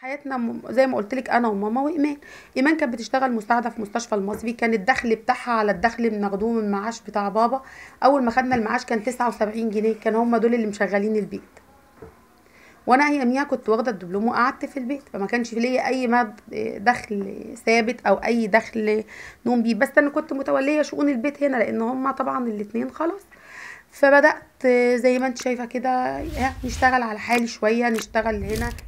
حياتنا زي ما قلت لك انا وماما وايمان ايمان كانت بتشتغل مساعده في مستشفى المصري كان الدخل بتاعها على الدخل اللي بناخدوه من المعاش بتاع بابا اول ما خدنا المعاش كان 79 جنيه كان هم دول اللي مشغلين البيت وانا اياميها كنت واخده الدبلوم وقعدت في البيت فما كانش ليا اي دخل ثابت او اي دخل نوم بيه بس انا كنت متوليه شؤون البيت هنا لان هم طبعا الاثنين خلاص فبدات زي ما انت شايفه كده نشتغل على حالي شويه نشتغل هنا